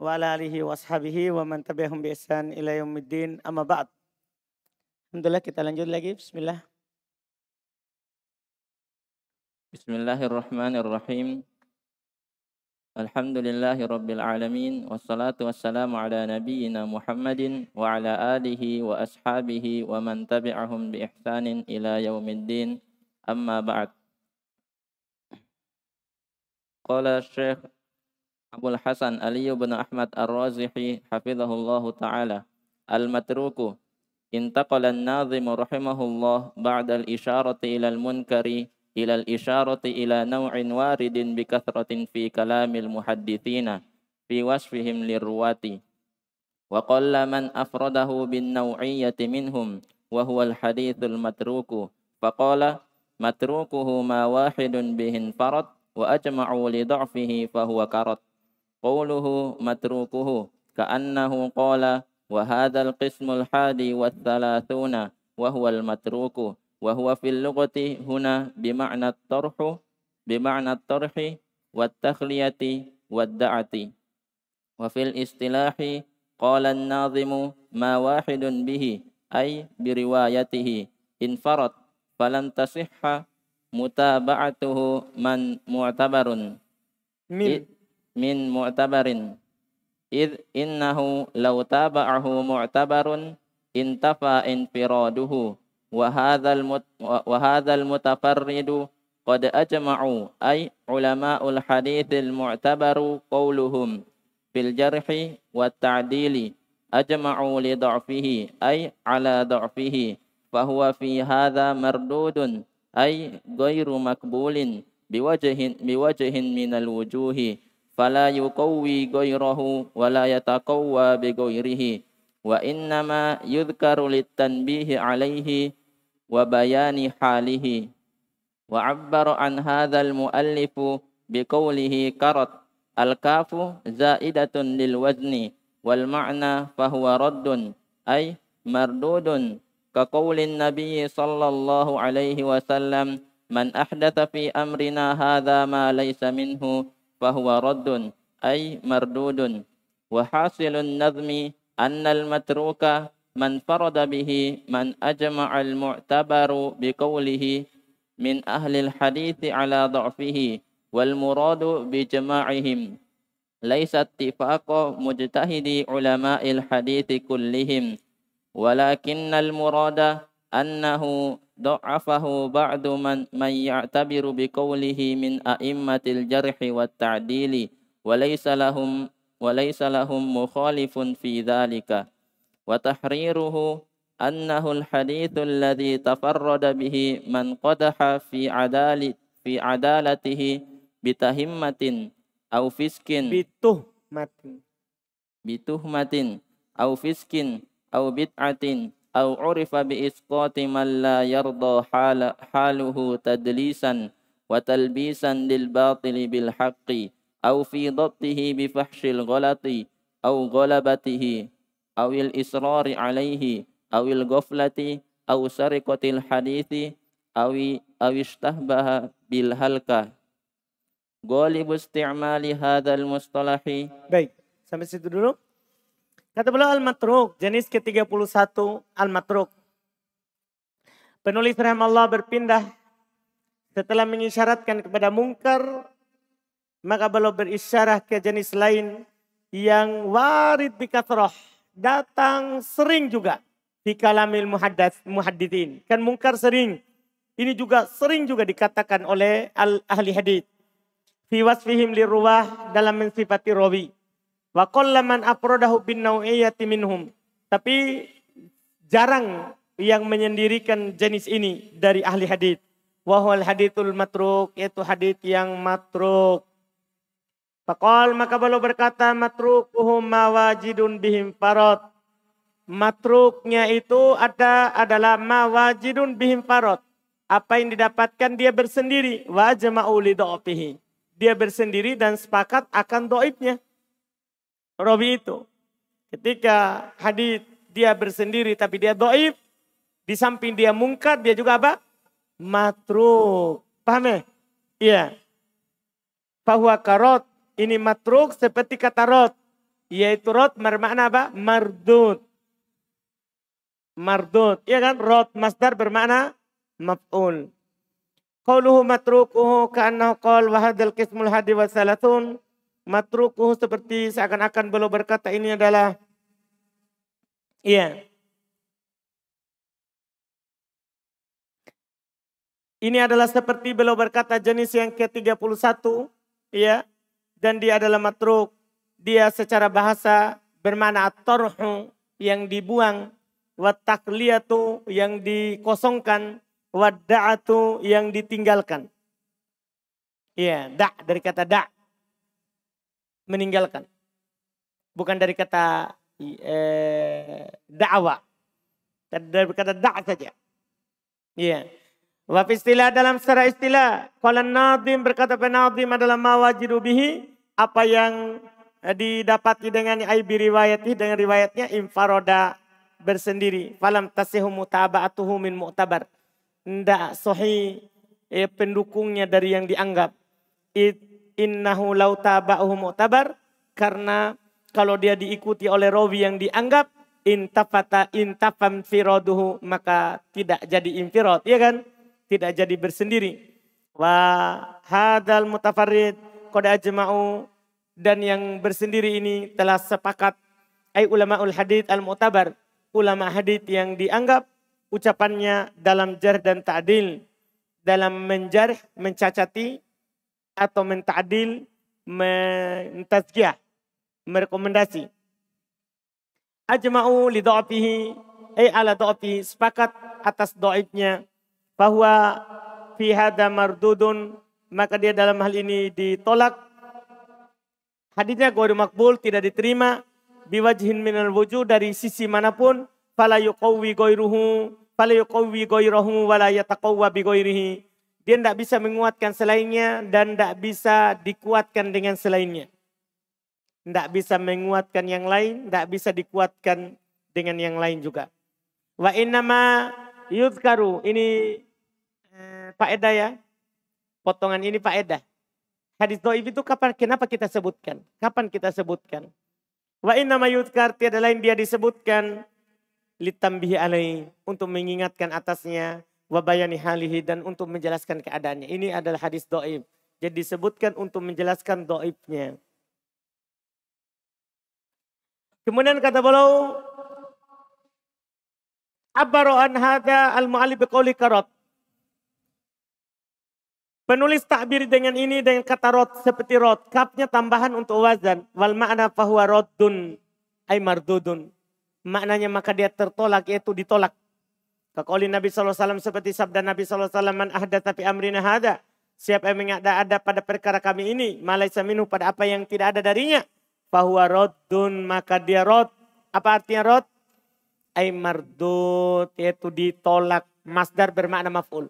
وعلى آله وصحبه ومن تبعهم بإحسان إلى يوم الدين أما بعد الحمد لله كتاب lanjut lagi بسم الله بسم الله الرحمن الرحيم الحمد لله رب العالمين والصلاة والسلام على نبينا محمد وعلى آله وأصحابه ومن تبعهم بإحسان إلى يوم الدين أما بعد قال الشيخ Abul Hasan Ali bin Ahmad Ar-Razihi hafizahullah taala al-matruku intaqala an-nazim rahimahullah ba'da al-isharati ila al-munkari ila al-isharati ila naw'in waridin bi kathratin fi kalamil muhaddithina fi wasfihim lirwati wa qalla man afradahu bin naw'iyyati minhum wa huwa al-hadithul matruku faqala matrukuhu ma wahidun bihin farad wa ajma'u li dha'fihi fahuwa karat Qawluhu matrukuhu ka'annahu qala wa hadzal qismul hadi wa thalathuna wa huwal matruku wa huwa fil lughati huna bima'na tarhu bima'na tarhi wa takhliyati wa da'ati wa fil istilahi qala an-nazimu ma wahidun bihi ay bi riwayatihi farat, falam tasihha mutaba'atuhu man mu'tabarun min من معتبر إذ إنه لو تابعه معتبر انتفى انفراده وهذا المت وهذا المتفرد قد أجمعوا أي علماء الحديث المعتبر قولهم في الجرح والتعديل أجمعوا لضعفه أي على ضعفه فهو في هذا مردود أي غير مقبول بوجه بوجه من الوجوه فلا يقوي غيره ولا يتقوى بغيره وإنما يذكر للتنبيه عليه وبيان حاله وعبر عن هذا المؤلف بقوله كرت الكاف زائدة للوزن والمعنى فهو رد أي مردود كقول النبي صلى الله عليه وسلم من أحدث في أمرنا هذا ما ليس منه فهو رد أي مردود وحاصل النظم أن المتروك من فرض به من أجمع المعتبر بقوله من أهل الحديث على ضعفه والمراد بجماعهم ليس اتفاق مجتهد علماء الحديث كلهم ولكن المراد أنه ضعفه بعض من, من يعتبر بقوله من أئمة الجرح والتعديل وليس لهم وليس لهم مخالف في ذلك وتحريره أنه الحديث الذي تفرد به من قدح في عدالة في عدالته بتهمة أو فسق بتهمة بتهمة أو فسق أو بدعة أو عرف بإسقاط من لا يرضى حال حاله تدليسا وتلبيسا للباطل بالحق أو في ضبطه بفحش الغلط أو غلبته أو الإصرار عليه أو الغفلة أو سرقة الحديث أو أو اشتبه بالهلكة غالب استعمال هذا المصطلح baik sampai dulu Kata beliau Al-Matruk, jenis ke-31 Al-Matruk. Penulis Allah berpindah setelah mengisyaratkan kepada mungkar, maka beliau berisyarah ke jenis lain yang warid bikatroh, datang sering juga di kalamil muhaddas, Kan mungkar sering. Ini juga sering juga dikatakan oleh al ahli hadis. Fi wasfihim liruwah dalam mensifati rawi Wa qallaman afrodahu bin nau'iyyati minhum. Tapi jarang yang menyendirikan jenis ini dari ahli hadis. Wahwal hadithul matruk, yaitu hadith yang matruk. Fakol maka beliau berkata matrukuhum mawajidun bihim farot. Matruknya itu ada adalah mawajidun bihim farot. Apa yang didapatkan dia bersendiri. Wa jama'u Dia bersendiri dan sepakat akan doibnya. Robi itu. Ketika hadis dia bersendiri tapi dia doib. Di samping dia mungkar dia juga apa? Matruk. Paham ya? Iya. Bahwa karot ini matruk seperti kata rot. Yaitu rot bermakna apa? mardut mardut Iya kan? Rot masdar bermakna maf'ul. Qauluhu matrukuhu ka'annahu qal wa hadal kismul hadi wa salatun matrukuh seperti seakan-akan beliau berkata ini adalah iya ini adalah seperti beliau berkata jenis yang ke-31 ya dan dia adalah matruk dia secara bahasa bermana atorhu yang dibuang watakliyatu yang dikosongkan tuh yang ditinggalkan Ya, da dari kata da' meninggalkan. Bukan dari kata eh, dakwah. Dari kata da' saja. Iya. Wa istilah dalam secara istilah. Kalau nadim berkata penadim adalah mawajidu bihi. Apa yang eh, didapati dengan aibi riwayati dengan riwayatnya infaroda bersendiri. Falam tasihum mutaba'atuhu min mu'tabar. Tidak sohi eh, pendukungnya dari yang dianggap. It, Innahu lau taba'uhu mu'tabar. Karena kalau dia diikuti oleh rawi yang dianggap intafata intafam firaduhu maka tidak jadi infirot ya kan tidak jadi bersendiri wa hadal mutafarrid qad ajma'u dan yang bersendiri ini telah sepakat ai ulamaul hadith al mutabar ulama hadith yang dianggap ucapannya dalam jar dan ta'dil dalam menjarh mencacati atau mentadil, mentazkiyah, merekomendasi. Ajma'u li dha'fihi eh ala do'afihi, sepakat atas do'ibnya. Bahwa fi hada mardudun, maka dia dalam hal ini ditolak. Hadisnya gawadu makbul, tidak diterima. Biwajhin minal wujud dari sisi manapun. Fala yuqawwi goiruhu, fala yuqawwi goiruhu, wala yataqawwa bigoirihi dia tidak bisa menguatkan selainnya dan tidak bisa dikuatkan dengan selainnya. Tidak bisa menguatkan yang lain, tidak bisa dikuatkan dengan yang lain juga. Wa nama yudkaru. Ini eh, Eda ya. Potongan ini Pak Eda. Hadis doib itu kapan, kenapa kita sebutkan? Kapan kita sebutkan? Wa nama yudkar tiada lain dia disebutkan litambihi alai untuk mengingatkan atasnya wabayani halihi dan untuk menjelaskan keadaannya. Ini adalah hadis doib. Jadi disebutkan untuk menjelaskan doibnya. Kemudian kata beliau, Abbaru an hadha al mu'allif biqauli karat. Penulis takbir dengan ini dengan kata rot seperti rot. Kapnya tambahan untuk wazan. Wal makna fahuwa rotun ay mardudun. Maknanya maka dia tertolak yaitu ditolak. Kekoli Nabi SAW seperti sabda Nabi SAW, Man ahda tapi amrina hada. Siapa yang mengada-ada pada perkara kami ini, Malaysia minuh pada apa yang tidak ada darinya. Bahwa rodun maka dia rod. Apa artinya rod? Ay mardut yaitu ditolak. Masdar bermakna maf'ul.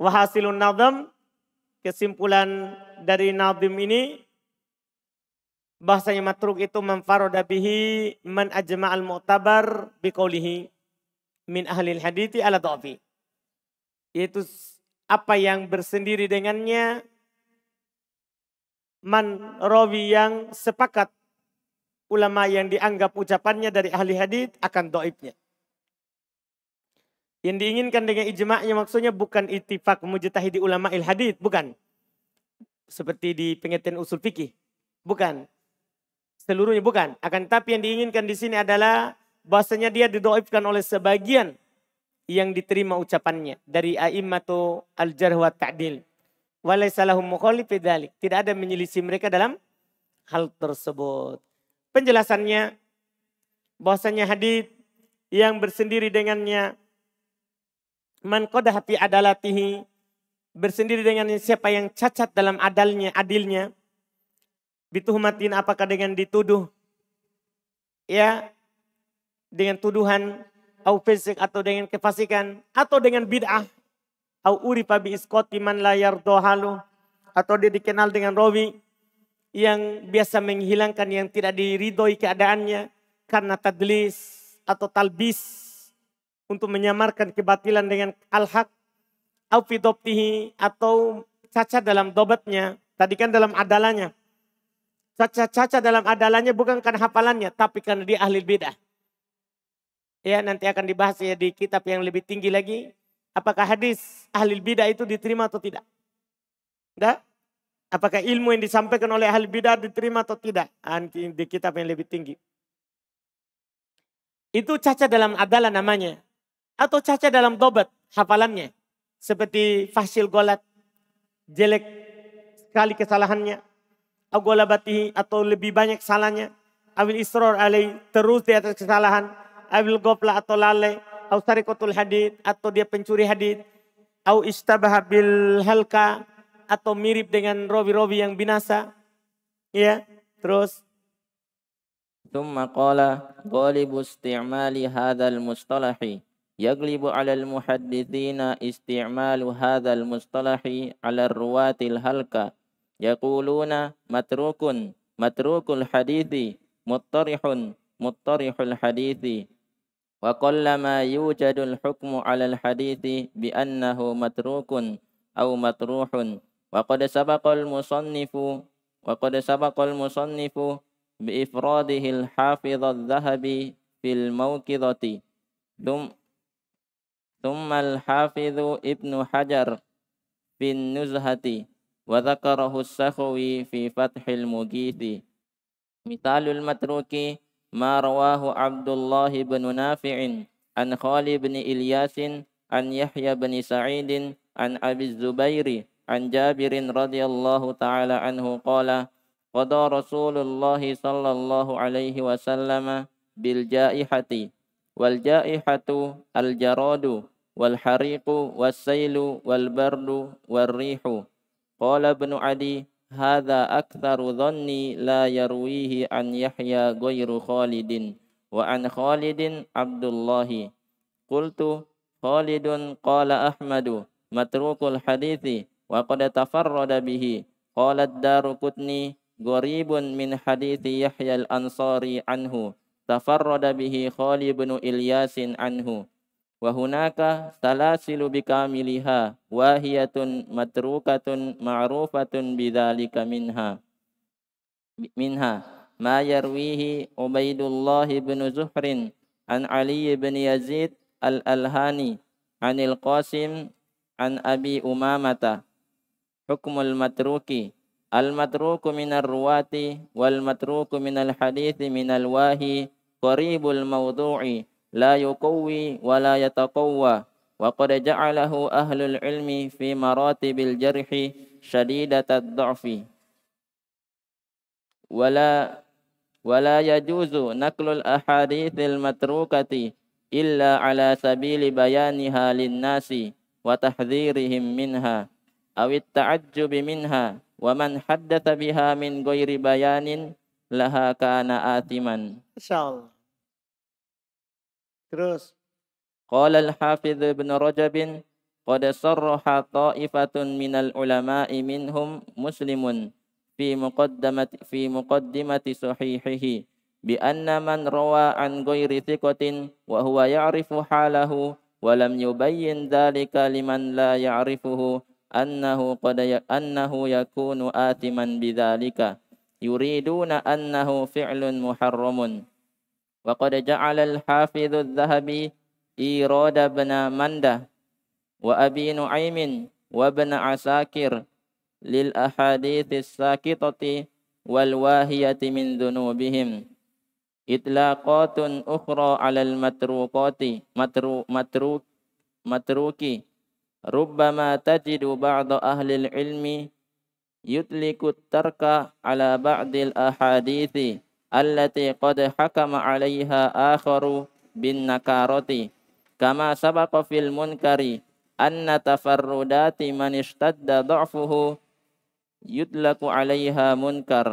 Wahasilun nazam, kesimpulan dari nazim ini, bahasanya matruk itu memfaroda bihi man ajma'al mu'tabar biqaulihi min ahli hadithi ala do'fi. Yaitu apa yang bersendiri dengannya man rawi yang sepakat ulama yang dianggap ucapannya dari ahli hadith akan doibnya. Yang diinginkan dengan ijma'nya maksudnya bukan itifak mujtahidi ulama il hadith, bukan. Seperti di pengertian usul fikih, bukan seluruhnya bukan. Akan tapi yang diinginkan di sini adalah bahasanya dia didoibkan oleh sebagian yang diterima ucapannya dari a'immatu al-jarh wa ta'dil. Walaisalahum Tidak ada menyelisih mereka dalam hal tersebut. Penjelasannya bahasanya hadis yang bersendiri dengannya man qadaha fi adalatihi bersendiri dengan siapa yang cacat dalam adalnya adilnya Bituhmatin apakah dengan dituduh? Ya, dengan tuduhan au fisik atau dengan kefasikan atau dengan bid'ah au urifa bi iskoti man la yardohalu atau dia dikenal dengan rawi yang biasa menghilangkan yang tidak diridhoi keadaannya karena tadlis atau talbis untuk menyamarkan kebatilan dengan al-haq au atau cacat dalam dobatnya tadi kan dalam adalanya Caca-caca dalam adalannya bukan karena hafalannya, tapi karena dia ahli bidah. Ya, nanti akan dibahas ya di kitab yang lebih tinggi lagi. Apakah hadis ahli bidah itu diterima atau tidak? Tidak? Apakah ilmu yang disampaikan oleh ahli bidah diterima atau tidak? Di kitab yang lebih tinggi. Itu caca dalam adalah namanya. Atau caca dalam dobat, hafalannya. Seperti fasil golat, jelek sekali kesalahannya agolabatihi atau lebih banyak salahnya. Awil isror alai terus di atas kesalahan. Awil gopla atau lalai. Au sarikotul hadid atau dia pencuri hadid. Au istabaha bil halka atau mirip dengan robi-robi yang binasa. Ya, terus ثم قال غالب استعمال هذا المصطلح يغلب على المحدثين استعمال هذا المصطلح على الرواة الهلكة يقولون متروك متروك الحديث مطرح مطرح الحديث وقلما يوجد الحكم على الحديث بأنه متروك أو مطروح وقد سبق المصنف وقد سبق المصنف بإفراده الحافظ الذهبي في الموقظة ثم ثم الحافظ ابن حجر في النزهة وذكره السخوي في فتح المجيث مثال المتروك ما رواه عبد الله بن نافع عن خالد بن إلياس عن يحيى بن سعيد عن أبي الزبير عن جابر رضي الله تعالى عنه قال قضى رسول الله صلى الله عليه وسلم بالجائحة والجائحة الجراد والحريق والسيل والبرد والريح قال ابن عدي هذا أكثر ظني لا يرويه عن يحيى غير خالد وعن خالد عبد الله قلت خالد قال أحمد متروك الحديث وقد تفرد به قال الدار قطني غريب من حديث يحيى الأنصاري عنه تفرد به خالد بن إلياس عنه وهناك سلاسل بكاملها واهية متروكة معروفة بذلك منها منها ما يرويه عبيد الله بن زهر عن علي بن يزيد الألهاني عن القاسم عن أبي أمامة حكم المتروك المتروك من الرواة والمتروك من الحديث من الواهي قريب الموضوع لا يقوي ولا يتقوى وقد جعله أهل العلم في مراتب الجرح شديدة الضعف ولا ولا يجوز نقل الأحاديث المتروكة إلا على سبيل بيانها للناس وتحذيرهم منها أو التعجب منها ومن حدث بها من غير بيان لها كان آثما إن شاء الله Terus. Qala al-Hafidh ibn Rajab qad sarraha ta'ifatun minal ulama'i minhum muslimun fi muqaddamati fi muqaddimati sahihihi bi anna man rawa an ghairi thiqatin wa huwa ya'rifu halahu wa lam yubayyin dhalika liman la ya'rifuhu annahu qad annahu yakunu atiman bidzalika yuriduna annahu fi'lun muharramun وقد جعل الحافظ الذهبي إيراد بن مندة وأبي نعيم وابن عساكر للأحاديث الساكتة والواهية من ذنوبهم إطلاقات أخرى على المتروكات مترو متروك متروكي ربما تجد بعض أهل العلم يطلق الترك على بعض الأحاديث التي قد حكم عليها آخر بالنكارة كما سبق في المنكر أن تفردات من اشتد ضعفه يطلق عليها منكر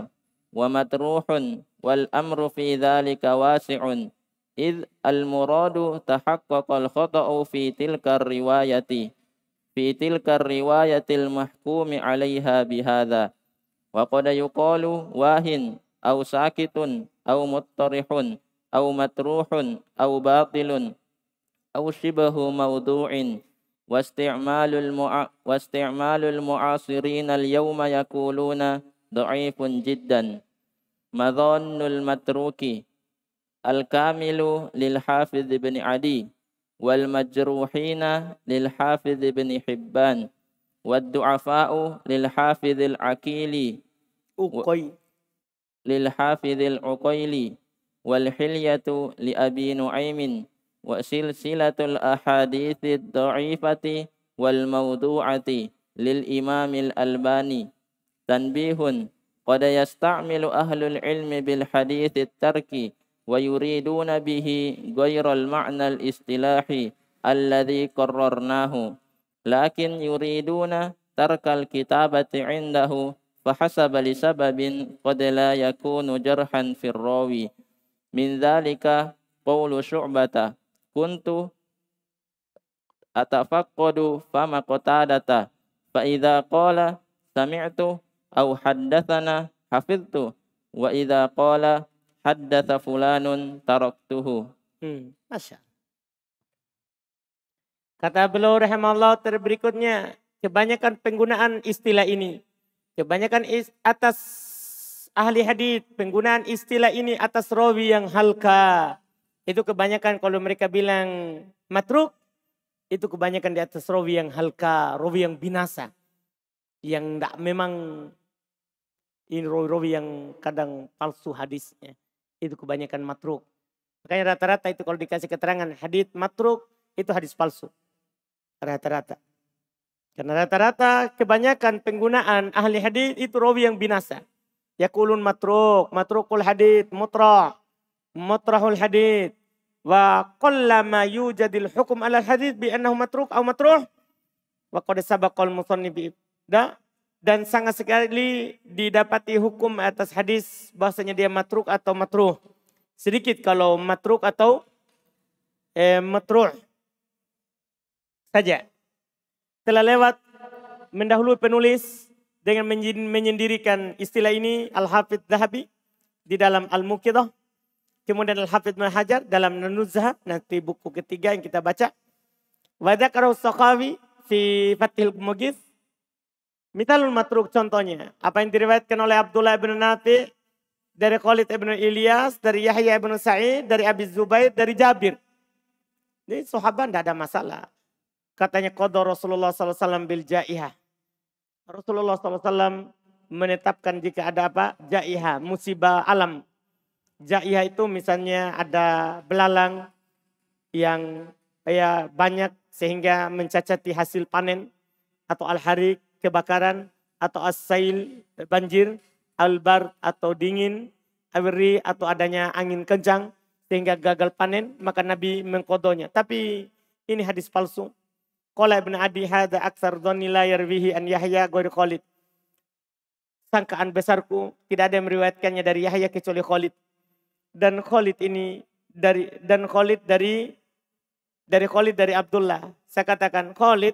ومتروح والأمر في ذلك واسع إذ المراد تحقق الخطأ في تلك الرواية في تلك الرواية المحكوم عليها بهذا وقد يقال واهن أو ساكت أو مطرح أو متروح أو باطل أو شبه موضوع واستعمال المع... واستعمال المعاصرين اليوم يقولون ضعيف جدا مظن المتروك الكامل للحافظ بن علي والمجروحين للحافظ بن حبان والضعفاء للحافظ العكيلي أقي للحافظ العقيلي والحلية لأبي نعيم وسلسلة الأحاديث الضعيفة والموضوعة للإمام الألباني تنبيه قد يستعمل أهل العلم بالحديث التركي ويريدون به غير المعنى الاصطلاحي الذي قررناه لكن يريدون ترك الكتابة عنده فحسب لسبب قد لا يكون جرحا في الراوي من ذلك قول شعبة كنت أتفقد فما قتادته فإذا قال سمعت أو حدثنا حفظت وإذا قال حدث فلان تركته Hmm, Kata beliau rahimahullah terberikutnya, kebanyakan penggunaan istilah ini Kebanyakan atas ahli hadis penggunaan istilah ini atas rawi yang halka. Itu kebanyakan kalau mereka bilang matruk, itu kebanyakan di atas rawi yang halka, rawi yang binasa. Yang tidak memang ini rawi-rawi yang kadang palsu hadisnya. Itu kebanyakan matruk. Makanya rata-rata itu kalau dikasih keterangan hadis matruk, itu hadis palsu. Rata-rata. Karena rata-rata kebanyakan penggunaan ahli hadis itu rawi yang binasa. Yakulun matruk, matrukul hadith, mutra, mutrahul hadith. Wa qallama yujadil hukum ala hadith bi annahu matruk au matruh. Wa qad sabaqal musannif dan sangat sekali didapati hukum atas hadis bahasanya dia matruk atau matruh. Sedikit kalau matruk atau eh, matruh saja telah lewat mendahului penulis dengan menyendirikan istilah ini Al-Hafidh Zahabi di dalam Al-Muqidah. Kemudian Al-Hafidh Hajar dalam Nanuzah nanti buku ketiga yang kita baca. Wadzakarau sokawi fi Fathil Mugis. Mitalul matruk contohnya. Apa yang diriwayatkan oleh Abdullah bin Nafi dari Khalid ibn Ilyas, dari Yahya ibn Sa'id, dari Abi Zubair, dari Jabir. Jadi sahabat tidak ada masalah. Katanya kodor Rasulullah SAW bil jaiha. Rasulullah SAW menetapkan jika ada apa? jaiha musibah alam. Jaiha itu misalnya ada belalang yang ya banyak sehingga mencacati hasil panen atau al kebakaran atau asail banjir, albar atau dingin, awri atau adanya angin kencang sehingga gagal panen maka Nabi mengkodonya. Tapi ini hadis palsu Qala ibn Adi hadha aksar dhanni la yarwihi an Yahya ghairu Khalid. Sangkaan besarku tidak ada yang meriwayatkannya dari Yahya kecuali Khalid. Dan Khalid ini dari dan Khalid dari dari Khalid dari Abdullah. Saya katakan Khalid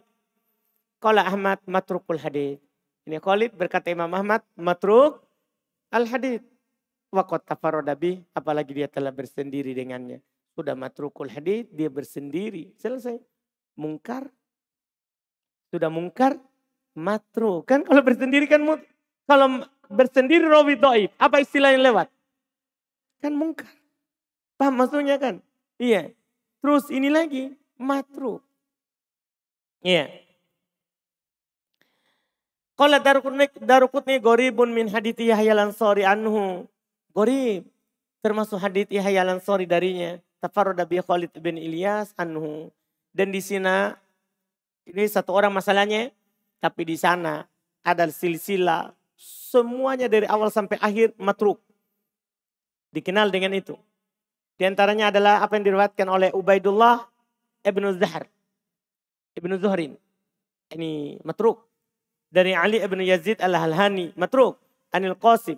qala Ahmad matrukul hadis. Ini Khalid berkata Imam Ahmad matruk al hadis. Wakot kafarodabi apalagi dia telah bersendiri dengannya. Sudah matrukul hadis dia bersendiri. Selesai. Mungkar sudah mungkar, matru. Kan kalau bersendiri kan mut, kalau bersendiri rawi doib. Apa istilah yang lewat? Kan mungkar. Paham maksudnya kan? Iya. Terus ini lagi, matru. Iya. kalau Qala darukutni, gori goribun min hadithi Yahya Lansori anhu. gori Termasuk hadith Yahya Lansori darinya. Tafarrada Khalid bin Ilyas anhu. Dan di sini ini satu orang masalahnya, tapi di sana ada silsilah. Semuanya dari awal sampai akhir matruk. Dikenal dengan itu. Di antaranya adalah apa yang diriwayatkan oleh Ubaidullah Ibnu Zahar. Ibnu Zuhrin. Ini matruk. Dari Ali Ibnu Yazid Al-Halhani, matruk. Anil Qasim.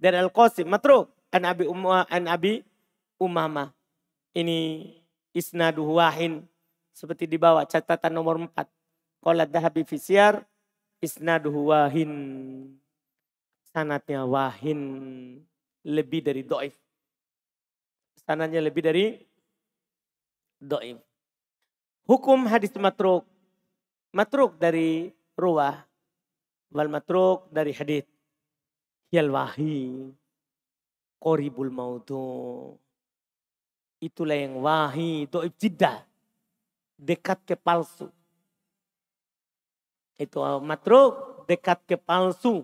Dari Al-Qasim, matruk. An Abi Umma, An Abi Umama. Ini isnadu wahin seperti di bawah catatan nomor 4. Qala dahabi fisyar isnaduhu wahin. Sanatnya wahin. Lebih dari do'if. Sanatnya lebih dari do'if. Hukum hadis matruk. Matruk dari ruwah. Wal matruk dari hadis. Yal wahi. Koribul mautu. Itulah yang wahi. Do'if jiddah dekat ke palsu. Itu matruk dekat ke palsu.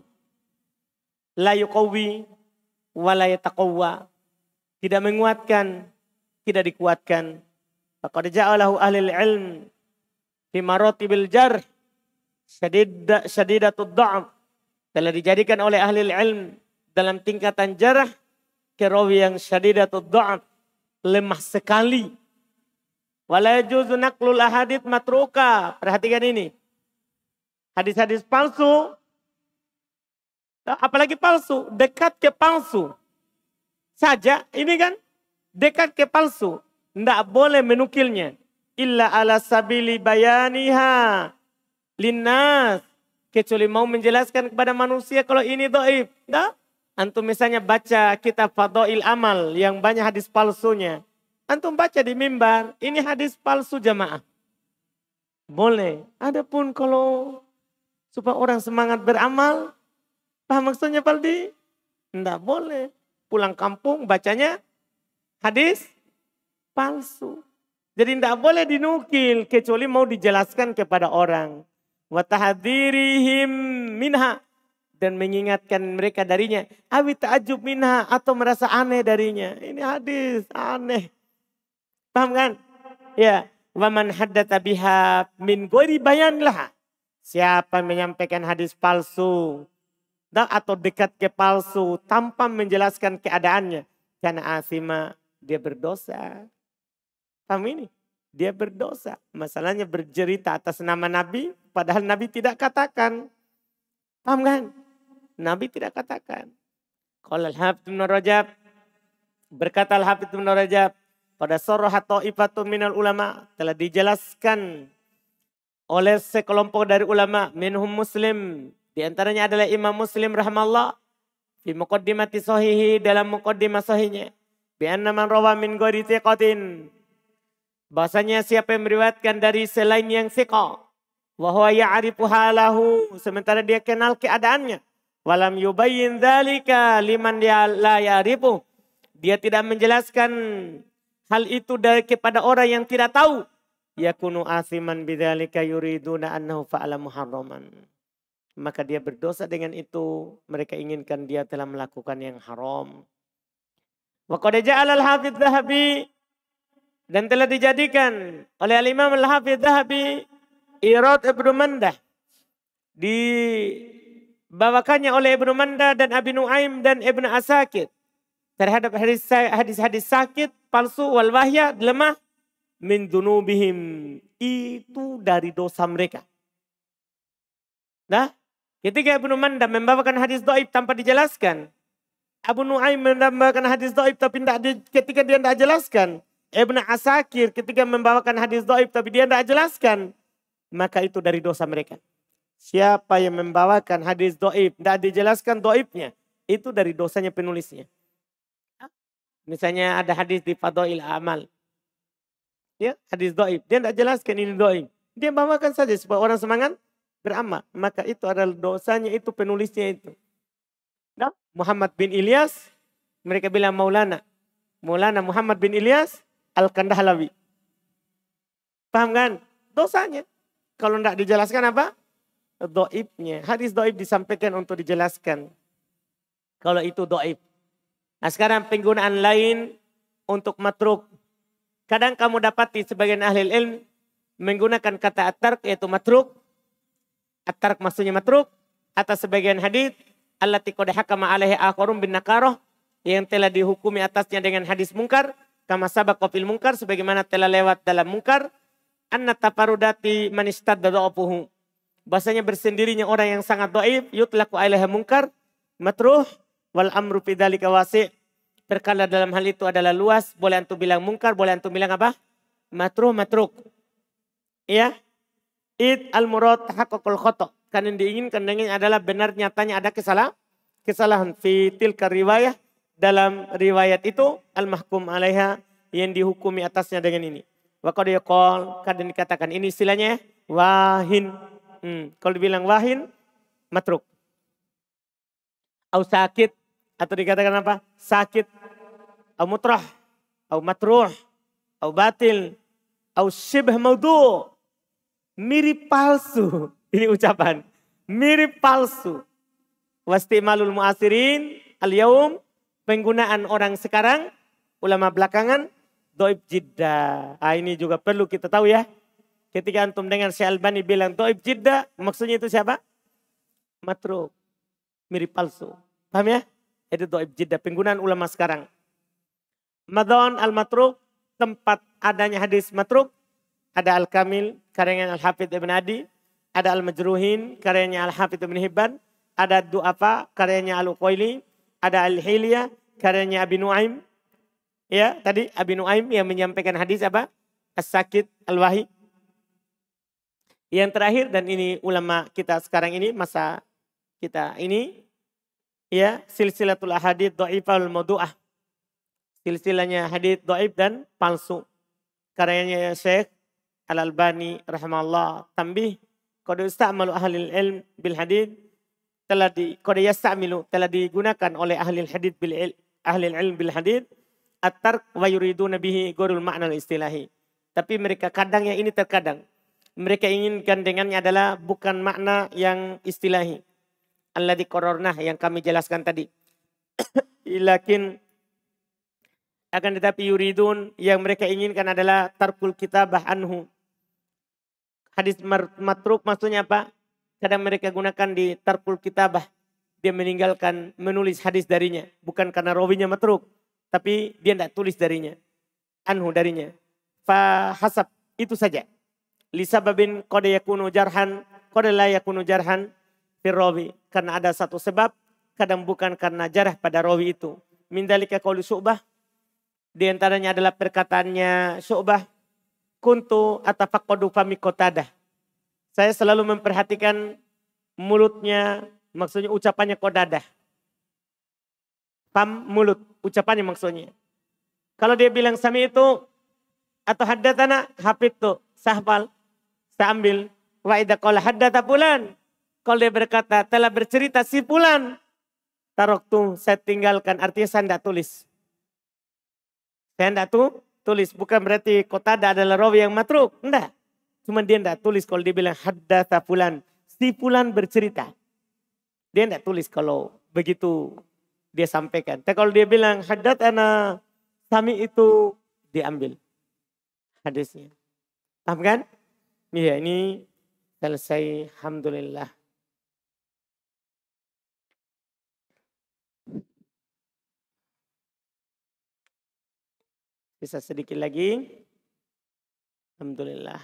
La yukawi wa Tidak menguatkan, tidak dikuatkan. Faqad ja'alahu ahli ilm fi maratibil jarh syadid syadidatud Telah dijadikan oleh ahli ilm dalam tingkatan jarah kerawi yang syadidatud dha'f lemah sekali Wala naqlul hadits matruka. Perhatikan ini. Hadis-hadis palsu nah, apalagi palsu, dekat ke palsu saja ini kan dekat ke palsu, tidak boleh menukilnya. Illa ala sabili bayaniha linnas. Kecuali mau menjelaskan kepada manusia kalau ini doib. Nah, antum misalnya baca kitab Fadoil Amal yang banyak hadis palsunya. Antum baca di mimbar, ini hadis palsu jamaah. Boleh. Adapun kalau supaya orang semangat beramal, paham maksudnya Paldi? Tidak boleh. Pulang kampung bacanya hadis palsu. Jadi tidak boleh dinukil kecuali mau dijelaskan kepada orang. Watahadirihim minha dan mengingatkan mereka darinya. Awit ta'ajub minha atau merasa aneh darinya. Ini hadis aneh Paham kan? Ya. Waman haddata biha min bayan lah Siapa menyampaikan hadis palsu atau dekat ke palsu tanpa menjelaskan keadaannya. Karena asima dia berdosa. Paham ini? Dia berdosa. Masalahnya bercerita atas nama Nabi padahal Nabi tidak katakan. Paham kan? Nabi tidak katakan. Kalau Al-Hafidh Rajab berkata Al-Hafidh Rajab pada atau ta'ifatun minal ulama telah dijelaskan oleh sekelompok dari ulama minhum muslim. Di antaranya adalah Imam Muslim rahmallah di muqaddimati sohihi dalam muqaddimah sahihnya. Bi man rawa min ghairi thiqatin. Bahasanya siapa yang meriwayatkan dari selain yang thiqah. Wahuwa ya'rifu halahu. Sementara dia kenal keadaannya. Walam yubayyin dhalika liman la ya'rifu. Dia tidak menjelaskan hal itu dari kepada orang yang tidak tahu Ya kunu asiman bidzalika yuriduna annahu fa'ala muharraman maka dia berdosa dengan itu mereka inginkan dia telah melakukan yang haram wa qad ja'al al-hafiz dhahabi dan telah dijadikan oleh al-imam al-hafiz dhahabi irad ibnu mandah dibawakannya oleh ibnu mandah dan abinu nuaim dan ibnu asakir terhadap hadis-hadis sakit, palsu, wal wahya, lemah, min dunubihim. Itu dari dosa mereka. Nah, ketika Ibnu Manda membawakan hadis doib tanpa dijelaskan. Abu Nuaim membawakan hadis doib tapi tidak di, ketika dia tidak jelaskan. Ibnu Asakir ketika membawakan hadis doib tapi dia tidak jelaskan. Maka itu dari dosa mereka. Siapa yang membawakan hadis doib, tidak dijelaskan doibnya. Itu dari dosanya penulisnya. Misalnya ada hadis di Fadoil Amal. Ya, hadis doib. Dia tidak jelaskan ini doib. Dia bawakan saja supaya orang semangat beramal. Maka itu adalah dosanya itu penulisnya itu. Nah, Muhammad bin Ilyas, mereka bilang Maulana. Maulana Muhammad bin Ilyas Al-Kandahlawi. Paham kan? Dosanya. Kalau tidak dijelaskan apa? Doibnya. Hadis doib disampaikan untuk dijelaskan. Kalau itu doib. Nah sekarang penggunaan lain untuk matruk. Kadang kamu dapati sebagian ahli ilmu menggunakan kata atark yaitu matruk. Atark maksudnya matruk. Atas sebagian hadis Allah tikodahakama alaihi akhorum bin nakaroh yang telah dihukumi atasnya dengan hadis mungkar. Kama sabak kofil mungkar sebagaimana telah lewat dalam mungkar. Anna taparudati manistad dado'opuhu. Bahasanya bersendirinya orang yang sangat doib yutlaku alaihi mungkar matruh wal amru fidzalika wasi'. Perkara dalam hal itu adalah luas, boleh antum bilang mungkar, boleh antum bilang apa? Matruh, matruk. Ya. it al murad tahaqqaqul khata. kan yang diinginkan dengan adalah benar nyatanya ada kesalahan. Kesalahan fitil tilka riwayah dalam riwayat itu al mahkum alaiha yang dihukumi atasnya dengan ini. Wa qad yaqul kadang dikatakan ini istilahnya wahin. Hmm. Kalau dibilang wahin matruk. Au sakit atau dikatakan apa? Sakit, au mutrah, au matruh, au batil, au syibh maudu. Mirip palsu. Ini ucapan. Mirip palsu. malul muasirin al-yaum. Penggunaan orang sekarang, ulama belakangan, doib jidda. Ah, ini juga perlu kita tahu ya. Ketika antum dengan Syekh Albani bilang doib jidda, maksudnya itu siapa? matruh Mirip palsu. Paham ya? Itu doib jeda penggunaan ulama sekarang. Madon al-Matruk, tempat adanya hadis Matruk, ada Al-Kamil, karyanya Al-Hafidh Ibn Adi, ada Al-Majruhin, karyanya Al-Hafidh Ibn Hibban, ada Du'afa, karyanya al uqaili ada Al-Hilya, karyanya Abi Nuaim. Ya, tadi Abi Nuaim yang menyampaikan hadis apa? As-Sakit Al-Wahi. Yang terakhir dan ini ulama kita sekarang ini masa kita ini ya silsilatul ahadith do'ifal modu'ah. Silsilanya hadith do'if dan palsu. Karyanya ya Syekh Al-Albani rahmallah tambih kode istamalu ahli ilm bil hadith telah di kode yastamilu telah digunakan oleh ahli hadith bil il, ahli ilm bil hadith at-tark wa yuridu nabihi gorul makna istilahi. Tapi mereka kadang yang ini terkadang mereka inginkan dengannya adalah bukan makna yang istilahi di korornah yang kami jelaskan tadi. Ilakin akan tetapi yuridun yang mereka inginkan adalah tarkul kita anhu. Hadis matruk maksudnya apa? Kadang mereka gunakan di tarkul kitabah. Dia meninggalkan menulis hadis darinya. Bukan karena rawinya matruk. Tapi dia tidak tulis darinya. Anhu darinya. Fahasab. Itu saja. Lisababin kode yakunu jarhan. Kode la yakunu jarhan firrawi. Karena ada satu sebab, kadang bukan karena jarah pada rawi itu. Mindalika kauli syubah. Di antaranya adalah perkataannya syubah. Kuntu atau fami kotadah. Saya selalu memperhatikan mulutnya, maksudnya ucapannya kodadah. Pam mulut, ucapannya maksudnya. Kalau dia bilang sami itu atau haddatana hafid tuh sahbal saya ambil wa idza qala kalau dia berkata, telah bercerita si pulan. tarok tuh, saya tinggalkan. Artinya saya tidak tulis. Saya tidak tuh tulis. Bukan berarti kota ada adalah rawi yang matruk. Enggak. Cuma dia tidak tulis kalau dia bilang haddatha pulan. Si pulan bercerita. Dia tidak tulis kalau begitu dia sampaikan. Tapi kalau dia bilang hadat ana sami itu diambil hadisnya. Paham kan? ya ini selesai. Alhamdulillah. Bisa sedikit lagi. Alhamdulillah.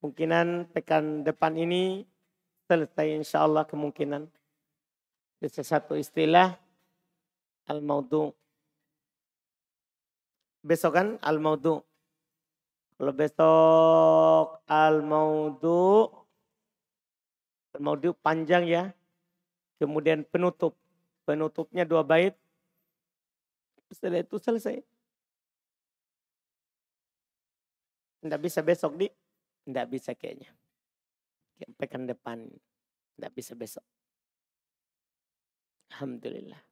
Kemungkinan pekan depan ini selesai insya Allah kemungkinan. Bisa satu istilah al-maudu. Besok kan al-maudu. Kalau besok al-maudu, al-maudu panjang ya. Kemudian penutup. Penutupnya dua bait. Setelah itu selesai. tidak bisa besok di? tidak bisa kayaknya. Pekan depan. tidak bisa besok. Alhamdulillah.